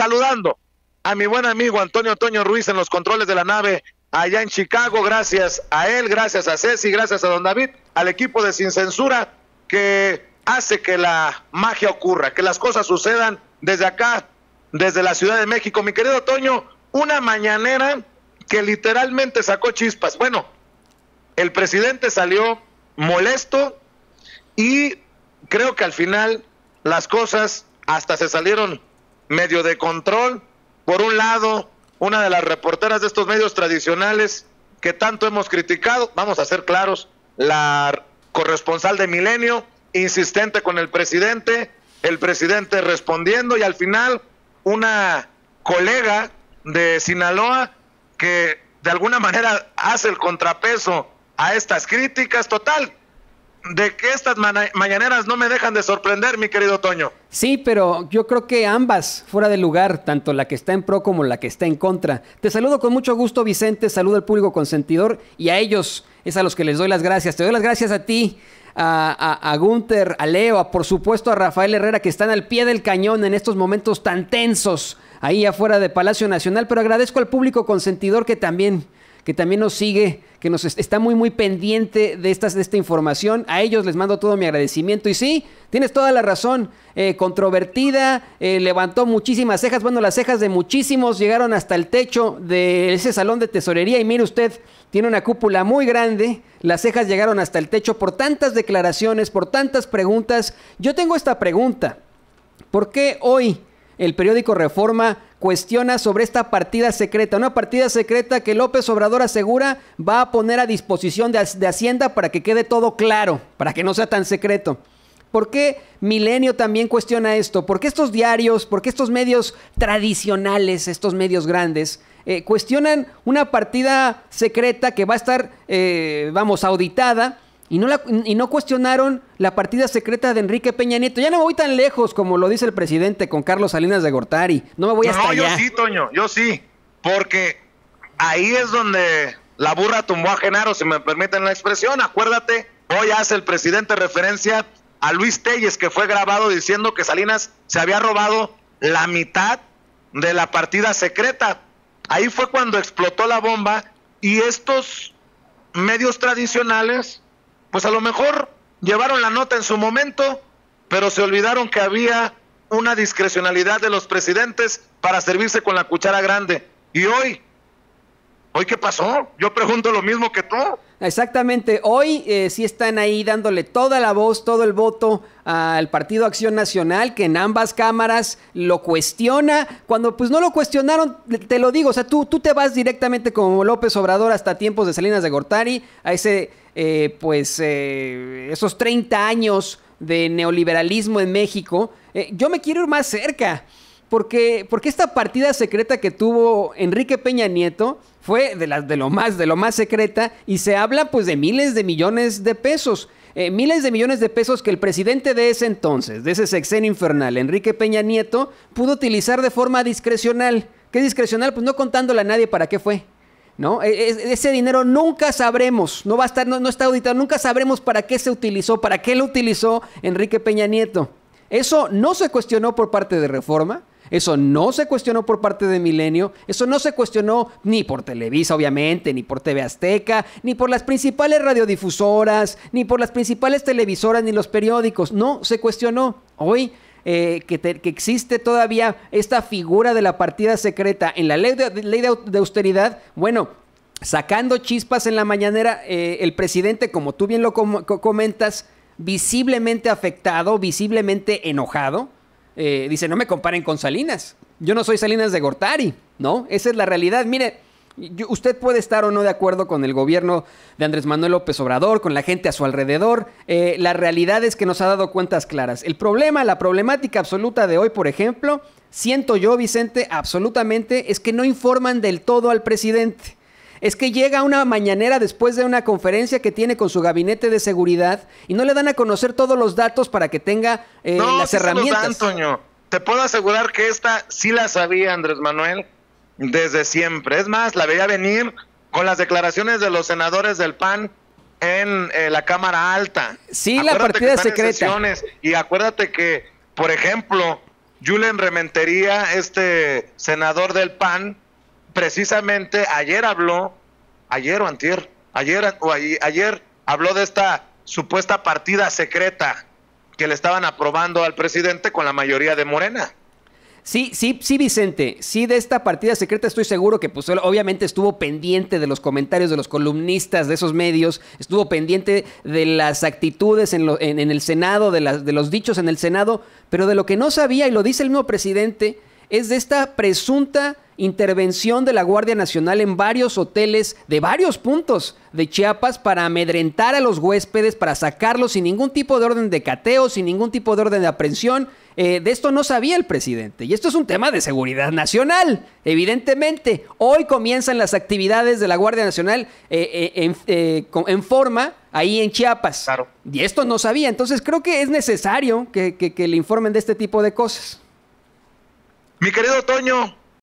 saludando a mi buen amigo Antonio Toño Ruiz en los controles de la nave allá en Chicago. Gracias a él, gracias a Ceci, gracias a don David, al equipo de Sin Censura que hace que la magia ocurra, que las cosas sucedan desde acá, desde la Ciudad de México. Mi querido Toño, una mañanera que literalmente sacó chispas. Bueno, el presidente salió molesto y creo que al final las cosas hasta se salieron medio de control. Por un lado, una de las reporteras de estos medios tradicionales que tanto hemos criticado, vamos a ser claros, la corresponsal de Milenio, insistente con el presidente, el presidente respondiendo y al final una colega de Sinaloa que de alguna manera hace el contrapeso a estas críticas, total, de que estas mañaneras no me dejan de sorprender, mi querido Toño. Sí, pero yo creo que ambas, fuera de lugar, tanto la que está en pro como la que está en contra. Te saludo con mucho gusto, Vicente, saludo al público consentidor y a ellos es a los que les doy las gracias. Te doy las gracias a ti, a, Gunther, a Leo, a, por supuesto a Rafael Herrera, que están al pie del cañón en estos momentos tan tensos ahí afuera de Palacio Nacional, pero agradezco al público consentidor que también que también nos sigue, que nos está muy, muy pendiente de, estas, de esta información. A ellos les mando todo mi agradecimiento. Y sí, tienes toda la razón. Eh, controvertida, eh, levantó muchísimas cejas. Bueno, las cejas de muchísimos llegaron hasta el techo de ese salón de tesorería. Y mire usted, tiene una cúpula muy grande. Las cejas llegaron hasta el techo por tantas declaraciones, por tantas preguntas. Yo tengo esta pregunta. ¿Por qué hoy el periódico Reforma cuestiona sobre esta partida secreta, una partida secreta que López Obrador asegura va a poner a disposición de, Hacienda para que quede todo claro, para que no sea tan secreto. ¿Por qué Milenio también cuestiona esto? ¿Por qué estos diarios, por qué estos medios tradicionales, estos medios grandes, eh, cuestionan una partida secreta que va a estar, eh, vamos, auditada? Y no, la, y no cuestionaron la partida secreta de Enrique Peña Nieto. Ya no me voy tan lejos como lo dice el presidente con Carlos Salinas de Gortari. No me voy hasta allá. No, yo sí, Toño, yo sí. Porque ahí es donde la burra tumbó a Genaro, si me permiten la expresión. Acuérdate, hoy hace el presidente referencia a Luis Telles, que fue grabado diciendo que Salinas se había robado la mitad de la partida secreta. Ahí fue cuando explotó la bomba y estos medios tradicionales pues a lo mejor llevaron la nota en su momento, pero se olvidaron que había una discrecionalidad de los presidentes para servirse con la cuchara grande. Y hoy, hoy qué pasó? Yo pregunto lo mismo que tú. Exactamente, hoy eh, sí están ahí dándole toda la voz, todo el voto al Partido Acción Nacional, que en ambas cámaras lo cuestiona. Cuando pues no lo cuestionaron, te lo digo, o sea, tú, tú te vas directamente como López Obrador hasta tiempos de Salinas de Gortari, a ese eh, pues eh, esos 30 años de neoliberalismo en México, eh, yo me quiero ir más cerca. Porque, porque esta partida secreta que tuvo Enrique Peña Nieto fue de, las de lo más, de lo más secreta, y se habla pues de miles de millones de pesos. miles de millones de pesos que el presidente de ese entonces, de ese sexenio infernal, Enrique Peña Nieto, pudo utilizar de forma discrecional. ¿Qué discrecional? Pues no contándole a nadie para qué fue. ¿no? E-, ese dinero nunca sabremos, no va a estar, no está auditado, nunca sabremos para qué se utilizó, para qué lo utilizó Enrique Peña Nieto. Eso no se cuestionó por parte de Reforma, eso no se cuestionó por parte de Milenio, eso no se cuestionó ni por Televisa, obviamente, ni por TV Azteca, ni por las principales radiodifusoras, ni por las principales televisoras, ni los periódicos. No se cuestionó. Hoy eh, que, existe todavía esta figura de la partida secreta en la ley de, ley de austeridad, bueno, sacando chispas en la mañanera, eh, el presidente, como tú bien lo comentas, visiblemente afectado, visiblemente enojado, eh, dice, no me comparen con Salinas, yo no soy Salinas de Gortari, ¿no? Esa es la realidad, mire usted puede estar o no de acuerdo con el gobierno de Andrés Manuel López Obrador, con la gente a su alrededor. Eh, la realidad es que nos ha dado cuentas claras. El problema, la problemática absoluta de hoy, por ejemplo, siento yo, Vicente, absolutamente, es que no informan del todo al presidente es que llega una mañanera después de una conferencia que tiene con su gabinete de seguridad y no le dan a conocer todos los datos para que tenga eh, las herramientas. Antonio. Te puedo asegurar que esta sí la sabía Andrés Manuel desde siempre. Es más, la veía venir con las declaraciones de los senadores del PAN en eh, la Cámara Alta. Sí, la partida secreta. y acuérdate que, por ejemplo, Julen Rementería, este senador del PAN, precisamente ayer habló, ayer o antier, ayer o ayer habló de esta supuesta partida secreta que le estaban aprobando al presidente con la mayoría de Morena. Sí, sí, sí, Vicente. Sí, de esta partida secreta estoy seguro que, pues, obviamente estuvo pendiente de los comentarios de los columnistas de esos medios, estuvo pendiente de las actitudes en, el Senado, de, de los dichos en el Senado, pero de lo que no sabía, y lo dice el mismo presidente, es de esta presunta intervención de la Guardia Nacional en varios hoteles de varios puntos de Chiapas para amedrentar a los huéspedes, para sacarlos sin ningún tipo de orden de cateo, sin ningún tipo de orden de aprehensión. Eh, de esto no sabía el presidente. Y esto es un tema de seguridad nacional, evidentemente. Hoy comienzan las actividades de la Guardia Nacional eh, eh, en, forma ahí en Chiapas. Y esto no sabía. Entonces creo que es necesario que, que le informen de este tipo de cosas. Mi querido Toño,